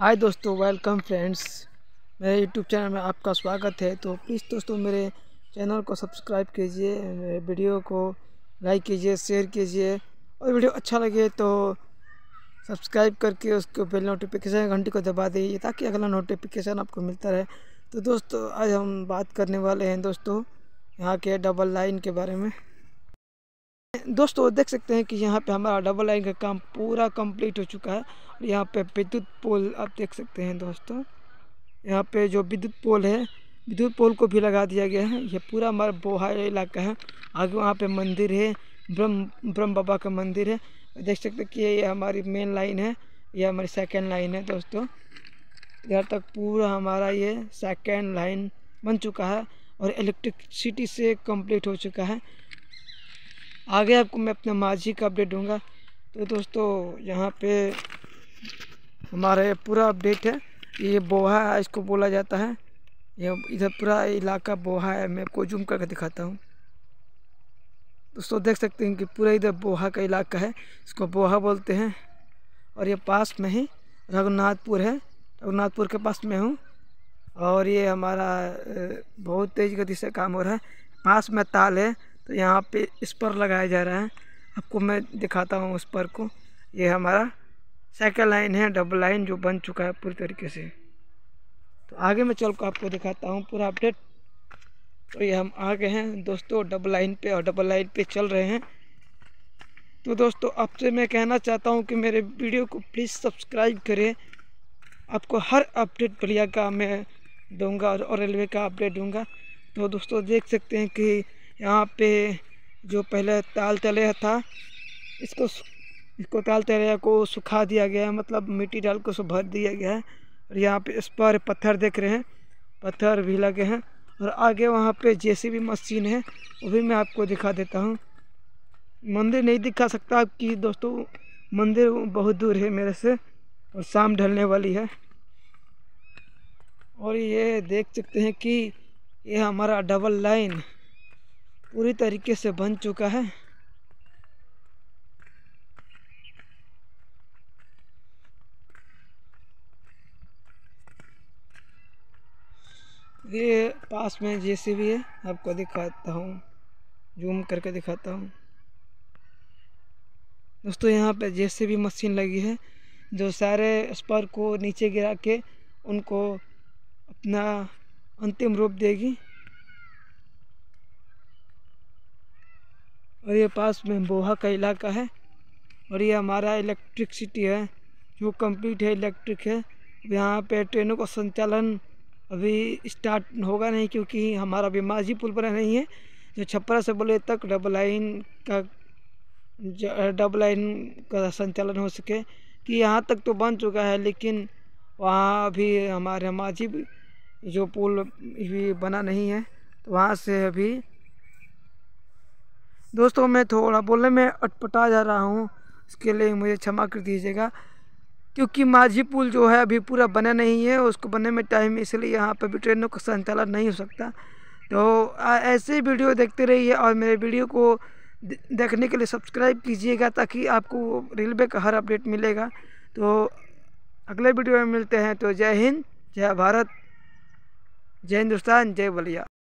हाय दोस्तों welcome friends मेरे YouTube channel में आपका स्वागत है तो प्लीज़ दोस्तों मेरे चैनल को सब्सक्राइब कीजिए मेरे वीडियो को लाइक कीजिए शेयर कीजिए और वीडियो अच्छा लगे तो सब्सक्राइब करके उसको बेल नोटिफिकेशन घंटी को दबा दीजिए ताकि अगला नोटिफिकेशन आपको मिलता रहे तो दोस्तों आज हम बात करने वाले हैं दोस्तों यहाँ के डबल लाइन के बारे में दोस्तों देख सकते हैं कि यहाँ पे हमारा डबल लाइन का काम पूरा कंप्लीट हो चुका है और यहाँ पे विद्युत पोल आप देख सकते हैं दोस्तों यहाँ पे जो विद्युत पोल है विद्युत पोल को भी लगा दिया गया है यह पूरा हमारा बोहा इलाका है आगे वहाँ पे मंदिर है ब्रह्म ब्रह्म बाबा का मंदिर है देख सकते कि ये हमारी मेन लाइन है ये हमारी सेकेंड लाइन है दोस्तों यहाँ तक पूरा हमारा ये सेकेंड लाइन बन चुका है और इलेक्ट्रिकसिटी से कंप्लीट हो चुका है आगे आपको मैं अपने माजी का अपडेट दूँगा तो दोस्तों यहाँ पे हमारा पूरा अपडेट है ये बोहा है इसको बोला जाता है ये इधर पूरा इलाका बोहा है मैं आपको जूम करके दिखाता हूँ दोस्तों देख सकते हैं कि पूरा इधर बोहा का इलाका है इसको बोहा बोलते हैं और ये पास में ही रघुनाथपुर है रघुनाथपुर के पास में हूँ और ये हमारा बहुत तेज़ गति से काम हो रहा है पास में ताल है तो यहाँ पे इस पर लगाया जा रहा है आपको मैं दिखाता हूँ उस पर को ये हमारा साइकिल लाइन है डबल लाइन जो बन चुका है पूरी तरीके से तो आगे मैं चल को आपको दिखाता हूँ पूरा अपडेट तो ये हम आ गए हैं दोस्तों डबल लाइन पे और डबल लाइन पे चल रहे हैं तो दोस्तों आपसे मैं कहना चाहता हूँ कि मेरे वीडियो को प्लीज़ सब्सक्राइब करें आपको हर अपडेट बलिया का मैं दूंगा और रेलवे का अपडेट दूंगा तो दोस्तों देख सकते हैं कि यहाँ पे जो पहले ताल तले था इसको इसको ताल तले को सुखा दिया गया है मतलब मिट्टी डाल को उसको भर दिया गया है और यहाँ पे इस पर पत्थर देख रहे हैं पत्थर भी लगे हैं और आगे वहाँ पे भी मशीन है वो भी मैं आपको दिखा देता हूँ मंदिर नहीं दिखा सकता कि दोस्तों मंदिर बहुत दूर है मेरे से और शाम ढलने वाली है और ये देख सकते हैं कि ये हमारा डबल लाइन पूरी तरीके से बन चुका है ये पास में जैसे भी है आपको दिखाता हूँ जूम करके दिखाता हूँ दोस्तों यहाँ पे जैसे भी मशीन लगी है जो सारे स्पर को नीचे गिरा के उनको अपना अंतिम रूप देगी और ये पास में बोहा का इलाका है और ये हमारा इलेक्ट्रिकसिटी है जो कंप्लीट है इलेक्ट्रिक है यहाँ पे ट्रेनों का संचालन अभी स्टार्ट होगा नहीं क्योंकि हमारा अभी माझी पुल बना नहीं है जो छपरा से बोले तक डबल लाइन का डबल लाइन का संचालन हो सके कि यहाँ तक तो बन चुका है लेकिन वहाँ अभी हमारे माझी जो पुल भी बना नहीं है तो वहाँ से अभी दोस्तों मैं थोड़ा बोलने में अटपटा जा रहा हूँ उसके लिए मुझे क्षमा कर दीजिएगा क्योंकि माझी पुल जो है अभी पूरा बना नहीं है उसको बनने में टाइम इसलिए यहाँ पर भी ट्रेनों का संचालन नहीं हो सकता तो ऐसे वीडियो देखते रहिए और मेरे वीडियो को देखने के लिए सब्सक्राइब कीजिएगा ताकि आपको रेलवे का हर अपडेट मिलेगा तो अगले वीडियो में मिलते हैं तो जय हिंद जय भारत जय हिंदुस्तान जय बलिया